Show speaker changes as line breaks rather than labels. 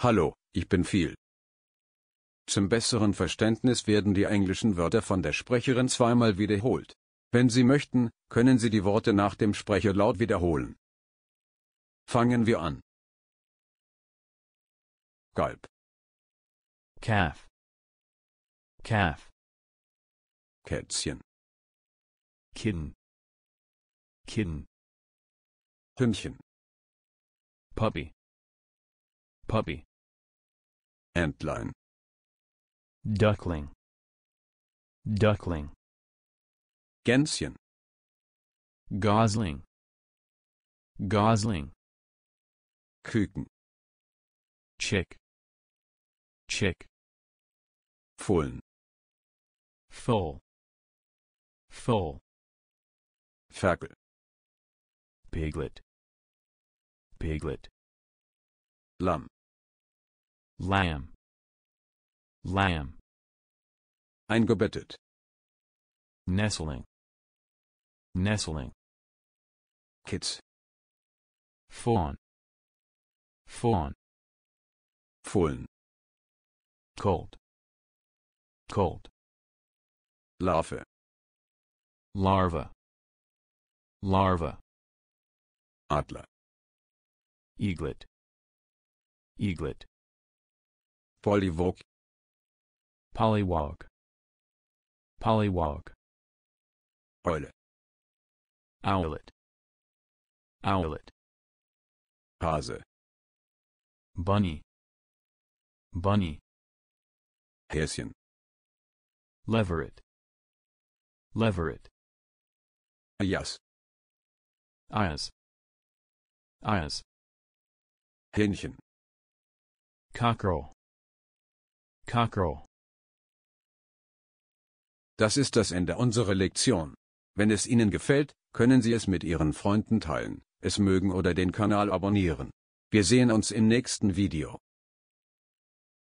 Hallo, ich bin viel. Zum besseren Verständnis werden die englischen Wörter von der Sprecherin zweimal wiederholt. Wenn Sie möchten, können Sie die Worte nach dem Sprecher laut wiederholen. Fangen wir an.
Galb.
Calf. Calf. Kätzchen. Kinn. Kinn. Hündchen. Puppy. puppy Antlion. duckling duckling Gänschen Gosling Gosling Küken Chick Chick Fohlen Foal Foal Ferkel Piglet Piglet Lamm Lamb. Lamb. Eingebettet. Nestling. Nestling. Kids. Fawn. Fawn. Fohlen. Cold. Cold. Larva. Larva. Larva. Adler. Eaglet. Eaglet. Polywalk. Polywalk. Polywalk. Owl. Owlet. Owlet. Hase. Bunny. Bunny. Häschen. Leveret. Leveret. Yes. Eyes. Eyes. Hähnchen.
Cockerel. Cockerel.
Das ist das Ende unserer Lektion. Wenn es Ihnen gefällt, können Sie es mit Ihren Freunden teilen, es mögen oder den Kanal abonnieren. Wir sehen uns im
nächsten Video.